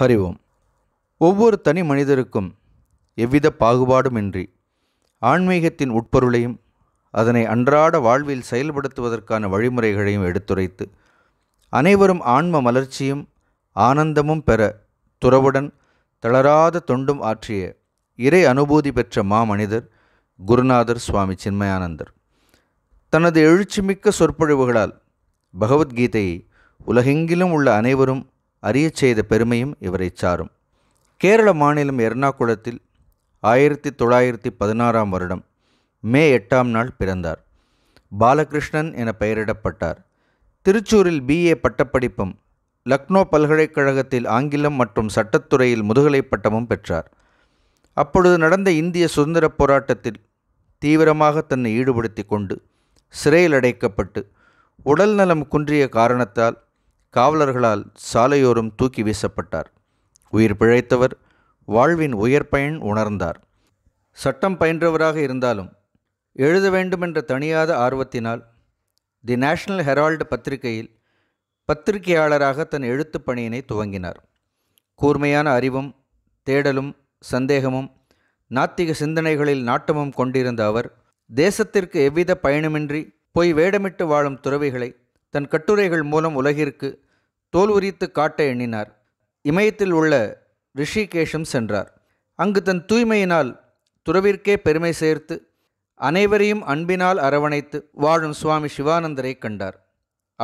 ஹரி ஓம் ஒவ்வொரு தனி மனிதருக்கும் எவ்வித பாகுபாடுமின்றி ஆன்மீகத்தின் உட்பொருளையும் அதனை அன்றாட வாழ்வில் செயல்படுத்துவதற்கான வழிமுறைகளையும் எடுத்துரைத்து அனைவரும் ஆன்ம மலர்ச்சியும் ஆனந்தமும் பெற துறவுடன் தளராத தொண்டும் ஆற்றிய இறை அனுபூதி பெற்ற மாமனிதர் குருநாதர் சுவாமி சின்மயானந்தர் தனது எழுச்சிமிக்க சொற்பொழிவுகளால் பகவத்கீதையை உலகெங்கிலும் உள்ள அனைவரும் அறியச் செய்த பெருமையும் இவரை சாரும் கேரள மாநிலம் எர்ணாகுளத்தில் ஆயிரத்தி தொள்ளாயிரத்தி பதினாறாம் வருடம் மே எட்டாம் நாள் பிறந்தார் பாலகிருஷ்ணன் என பெயரிடப்பட்டார் திருச்சூரில் பிஏ பட்டப்படிப்பும் லக்னோ பல்கலைக்கழகத்தில் ஆங்கிலம் மற்றும் சட்டத்துறையில் முதுகலை பட்டமும் பெற்றார் அப்பொழுது நடந்த இந்திய சுதந்திர போராட்டத்தில் தீவிரமாக தன்னை ஈடுபடுத்தி கொண்டு சிறையில் அடைக்கப்பட்டு உடல்நலம் குன்றிய காரணத்தால் காவலர்களால் சாலையோரம் தூக்கி வீசப்பட்டார் உயிர் பிழைத்தவர் வாழ்வின் உயர் பயன் உணர்ந்தார் சட்டம் பயின்றவராக இருந்தாலும் எழுத வேண்டுமென்ற தனியாத ஆர்வத்தினால் தி நேஷனல் ஹெரால்டு பத்திரிகையில் பத்திரிகையாளராக தன் எழுத்துப் பணியினை துவங்கினார் கூர்மையான அறிவும் தேடலும் சந்தேகமும் நாத்திக சிந்தனைகளில் நாட்டமும் கொண்டிருந்த அவர் தேசத்திற்கு எவ்வித பயணமின்றி போய் வேடமிட்டு வாழும் துறவிகளை தன் கட்டுரைகள் மூலம் உலகிற்கு தோல் உரித்து காட்ட எண்ணினார் இமயத்தில் உள்ள ரிஷிகேஷம் சென்றார் அங்கு தன் தூய்மையினால் துறவிற்கே பெருமை சேர்த்து அனைவரையும் அன்பினால் அரவணைத்து வாழும் சுவாமி சிவானந்தரை கண்டார்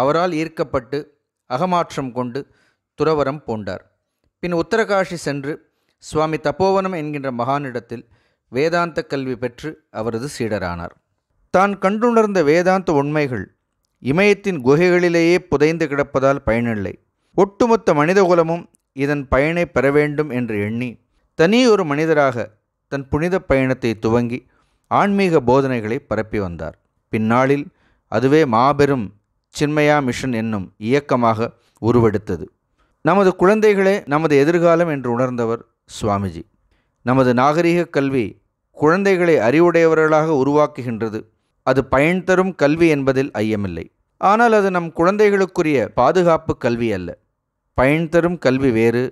அவரால் ஈர்க்கப்பட்டு அகமாற்றம் கொண்டு துறவரம் பூண்டார் பின் உத்தரகாஷி சென்று சுவாமி தப்போவனம் என்கின்ற மகானிடத்தில் வேதாந்த கல்வி பெற்று அவரது சீடரானார் தான் கண்டுணர்ந்த வேதாந்த உண்மைகள் இமயத்தின் குகைகளிலேயே புதைந்து கிடப்பதால் பயனில்லை ஒட்டுமொத்த மனிதகுலமும் இதன் பயனை பெற வேண்டும் என்று எண்ணி தனி ஒரு மனிதராக தன் புனித பயணத்தை துவங்கி ஆன்மீக போதனைகளை பரப்பி வந்தார் பின்னாளில் அதுவே மாபெரும் சின்மயா மிஷன் என்னும் இயக்கமாக உருவெடுத்தது நமது குழந்தைகளே நமது எதிர்காலம் என்று உணர்ந்தவர் சுவாமிஜி நமது நாகரிக கல்வி குழந்தைகளை அறிவுடையவர்களாக உருவாக்குகின்றது அது பயன் தரும் கல்வி என்பதில் ஐயமில்லை ஆனால் அது நம் குழந்தைகளுக்குரிய பாதுகாப்பு கல்வி அல்ல பயன் தரும் கல்வி வேறு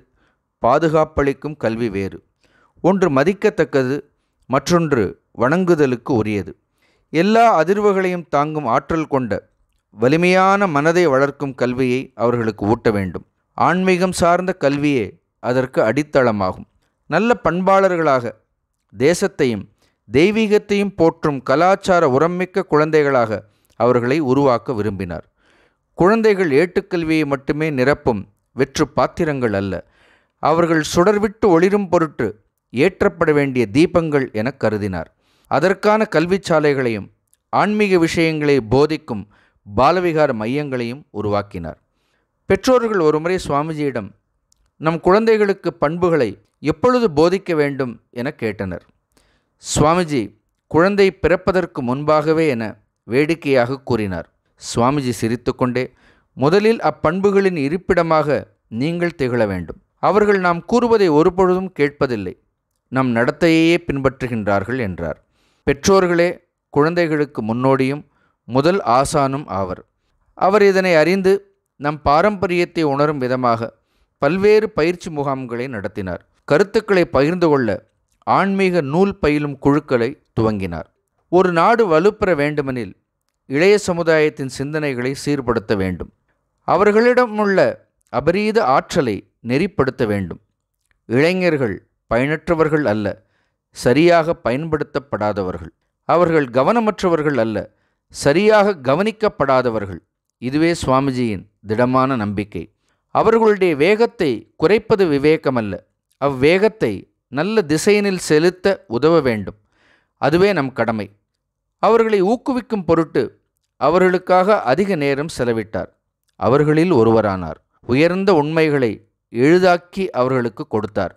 பாதுகாப்பளிக்கும் கல்வி வேறு ஒன்று மதிக்கத்தக்கது மற்றொன்று வணங்குதலுக்கு உரியது எல்லா அதிர்வுகளையும் தாங்கும் ஆற்றல் கொண்ட வலிமையான மனதை வளர்க்கும் கல்வியை அவர்களுக்கு ஊட்ட வேண்டும் ஆன்மீகம் சார்ந்த கல்வியே அதற்கு அடித்தளமாகும் நல்ல பண்பாளர்களாக தேசத்தையும் தெய்வீகத்தையும் போற்றும் கலாச்சார உரம்மிக்க குழந்தைகளாக அவர்களை உருவாக்க விரும்பினார் குழந்தைகள் ஏட்டுக்கல்வியை மட்டுமே நிரப்பும் வெற்று பாத்திரங்கள் அல்ல அவர்கள் சுடர்விட்டு ஒளிரும் பொருட்டு ஏற்றப்பட வேண்டிய தீபங்கள் என கருதினார் அதற்கான கல்வி சாலைகளையும் ஆன்மீக விஷயங்களை போதிக்கும் பாலவிகார மையங்களையும் உருவாக்கினார் பெற்றோர்கள் ஒருமுறை சுவாமிஜியிடம் நம் குழந்தைகளுக்கு பண்புகளை எப்பொழுது போதிக்க வேண்டும் என கேட்டனர் சுவாமிஜி குழந்தை பிறப்பதற்கு முன்பாகவே என வேடிக்கையாக கூறினார் சுவாமிஜி சிரித்துக்கொண்டே முதலில் அப்பண்புகளின் இருப்பிடமாக நீங்கள் திகழ வேண்டும் அவர்கள் நாம் கூறுவதை ஒருபொழுதும் கேட்பதில்லை நம் நடத்தையே பின்பற்றுகின்றார்கள் என்றார் பெற்றோர்களே குழந்தைகளுக்கு முன்னோடியும் முதல் ஆசானும் ஆவர் அவர் இதனை அறிந்து நம் பாரம்பரியத்தை உணரும் விதமாக பல்வேறு பயிற்சி முகாம்களை நடத்தினார் கருத்துக்களை பகிர்ந்து கொள்ள ஆன்மீக நூல் பயிலும் குழுக்களை துவங்கினார் ஒரு நாடு வலுப்பெற வேண்டுமெனில் இளைய சமுதாயத்தின் சிந்தனைகளை சீர்படுத்த வேண்டும் அவர்களிடமுள்ள அபரீத ஆற்றலை நெறிப்படுத்த வேண்டும் இளைஞர்கள் பயனற்றவர்கள் அல்ல சரியாக பயன்படுத்தப்படாதவர்கள் அவர்கள் கவனமற்றவர்கள் அல்ல சரியாக கவனிக்கப்படாதவர்கள் இதுவே சுவாமிஜியின் திடமான நம்பிக்கை அவர்களுடைய வேகத்தை குறைப்பது விவேகமல்ல அவ்வேகத்தை நல்ல திசையனில் செலுத்த உதவ வேண்டும் அதுவே நம் கடமை அவர்களை ஊக்குவிக்கும் பொருட்டு அவர்களுக்காக அதிக நேரம் செலவிட்டார் அவர்களில் ஒருவரானார் உயர்ந்த உண்மைகளை எழுதாக்கி அவர்களுக்கு கொடுத்தார்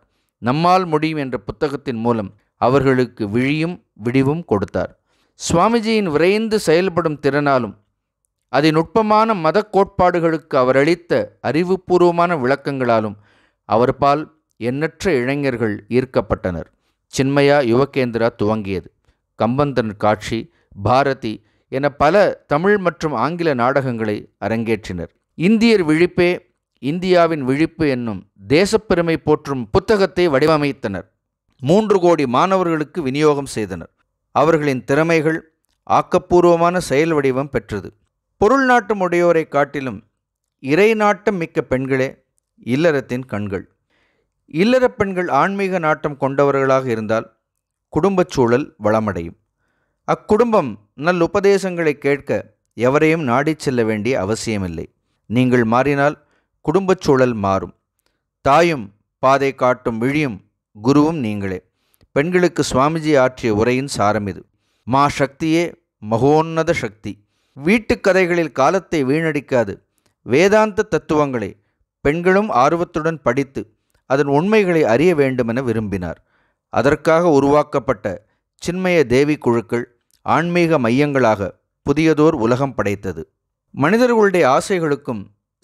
நம்மால் முடியும் என்ற புத்தகத்தின் மூலம் அவர்களுக்கு விழியும் விடிவும் கொடுத்தார் சுவாமிஜியின் விரைந்து செயல்படும் திறனாலும் அதை நுட்பமான மத கோட்பாடுகளுக்கு அவர் அளித்த அறிவுபூர்வமான விளக்கங்களாலும் அவர்பால் எண்ணற்ற இளைஞர்கள் ஈர்க்கப்பட்டனர் சின்மயா யுவகேந்திரா துவங்கியது கம்பந்தன் காட்சி பாரதி என பல தமிழ் மற்றும் ஆங்கில நாடகங்களை அரங்கேற்றினர் இந்தியர் விழிப்பே இந்தியாவின் விழிப்பு என்னும் தேசப்பெருமை போற்றும் புத்தகத்தை வடிவமைத்தனர் மூன்று கோடி மாணவர்களுக்கு விநியோகம் செய்தனர் அவர்களின் திறமைகள் ஆக்கப்பூர்வமான செயல் வடிவம் பெற்றது பொருள் நாட்டம் உடையோரை காட்டிலும் இறை நாட்டம் மிக்க பெண்களே இல்லறத்தின் கண்கள் இல்லற பெண்கள் ஆன்மீக நாட்டம் கொண்டவர்களாக இருந்தால் குடும்பச் சூழல் வளமடையும் அக்குடும்பம் நல் உபதேசங்களை கேட்க எவரையும் நாடிச் செல்ல வேண்டிய அவசியமில்லை நீங்கள் மாறினால் குடும்பச் சூழல் மாறும் தாயும் பாதை காட்டும் விழியும் குருவும் நீங்களே பெண்களுக்கு சுவாமிஜி ஆற்றிய உரையின் சாரம் இது மா சக்தியே மகோன்னத சக்தி வீட்டுக் கதைகளில் காலத்தை வீணடிக்காது வேதாந்த தத்துவங்களை பெண்களும் ஆர்வத்துடன் படித்து அதன் உண்மைகளை அறிய வேண்டுமென விரும்பினார் அதற்காக உருவாக்கப்பட்ட சின்மய தேவி குழுக்கள் ஆன்மீக மையங்களாக புதியதோர் உலகம் படைத்தது மனிதர்களுடைய ஆசைகளுக்கும்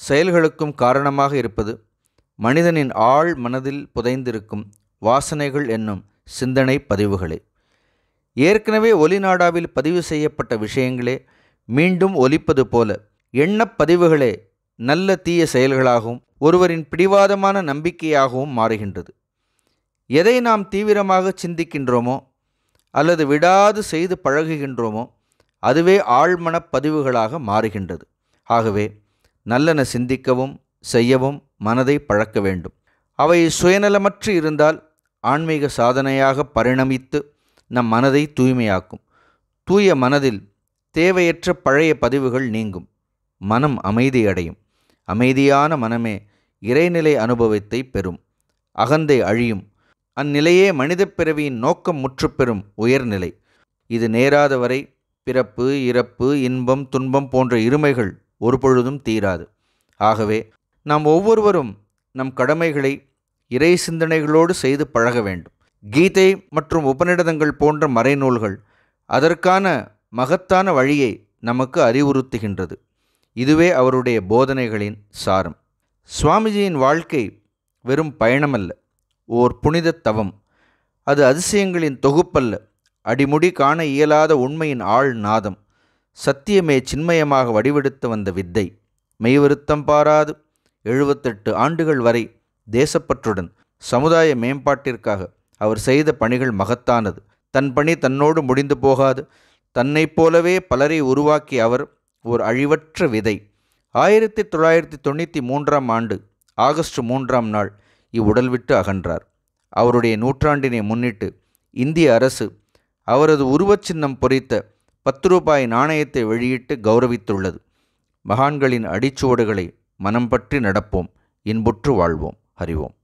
செயல்களுக்கும் காரணமாக இருப்பது மனிதனின் ஆழ் மனதில் புதைந்திருக்கும் வாசனைகள் என்னும் சிந்தனை பதிவுகளே ஏற்கனவே ஒலிநாடாவில் பதிவு செய்யப்பட்ட விஷயங்களே மீண்டும் ஒலிப்பது போல எண்ணப்பதிவுகளே நல்ல தீய செயல்களாகவும் ஒருவரின் பிடிவாதமான நம்பிக்கையாகவும் மாறுகின்றது எதை நாம் தீவிரமாக சிந்திக்கின்றோமோ அல்லது விடாது செய்து பழகுகின்றோமோ அதுவே ஆழ்மனப் பதிவுகளாக மாறுகின்றது ஆகவே நல்லன சிந்திக்கவும் செய்யவும் மனதை பழக்க வேண்டும் அவை சுயநலமற்று இருந்தால் ஆன்மீக சாதனையாக பரிணமித்து நம் மனதை தூய்மையாக்கும் தூய மனதில் தேவையற்ற பழைய பதிவுகள் நீங்கும் மனம் அமைதியடையும் அமைதியான மனமே இறைநிலை அனுபவத்தை பெறும் அகந்தை அழியும் அந்நிலையே மனித பிறவியின் நோக்கம் முற்றுப்பெறும் உயர்நிலை இது நேராத வரை பிறப்பு இறப்பு இன்பம் துன்பம் போன்ற இருமைகள் ஒருபொழுதும் தீராது ஆகவே நாம் ஒவ்வொருவரும் நம் கடமைகளை இறை சிந்தனைகளோடு செய்து பழக வேண்டும் கீதை மற்றும் உபநிடதங்கள் போன்ற மறைநூல்கள் அதற்கான மகத்தான வழியை நமக்கு அறிவுறுத்துகின்றது இதுவே அவருடைய போதனைகளின் சாரம் சுவாமிஜியின் வாழ்க்கை வெறும் பயணமல்ல ஓர் புனித தவம் அது அதிசயங்களின் தொகுப்பல்ல அடிமுடி காண இயலாத உண்மையின் ஆள் நாதம் சத்தியமே சின்மயமாக வடிவெடுத்து வந்த வித்தை மெய்வருத்தம் பாராது எழுபத்தெட்டு ஆண்டுகள் வரை தேசப்பற்றுடன் சமுதாய மேம்பாட்டிற்காக அவர் செய்த பணிகள் மகத்தானது தன் பணி தன்னோடு முடிந்து போகாது தன்னைப் போலவே பலரை உருவாக்கி அவர் ஓர் அழிவற்ற விதை ஆயிரத்தி தொள்ளாயிரத்தி தொண்ணூற்றி மூன்றாம் ஆண்டு ஆகஸ்ட் மூன்றாம் நாள் இவ்வுடல் விட்டு அகன்றார் அவருடைய நூற்றாண்டினை முன்னிட்டு இந்திய அரசு அவரது உருவச்சின்னம் பொறித்த பத்து ரூபாய் நாணயத்தை வெளியிட்டு கௌரவித்துள்ளது மகான்களின் அடிச்சுவடுகளை மனம் பற்றி நடப்போம் இன்புற்று வாழ்வோம் அறிவோம்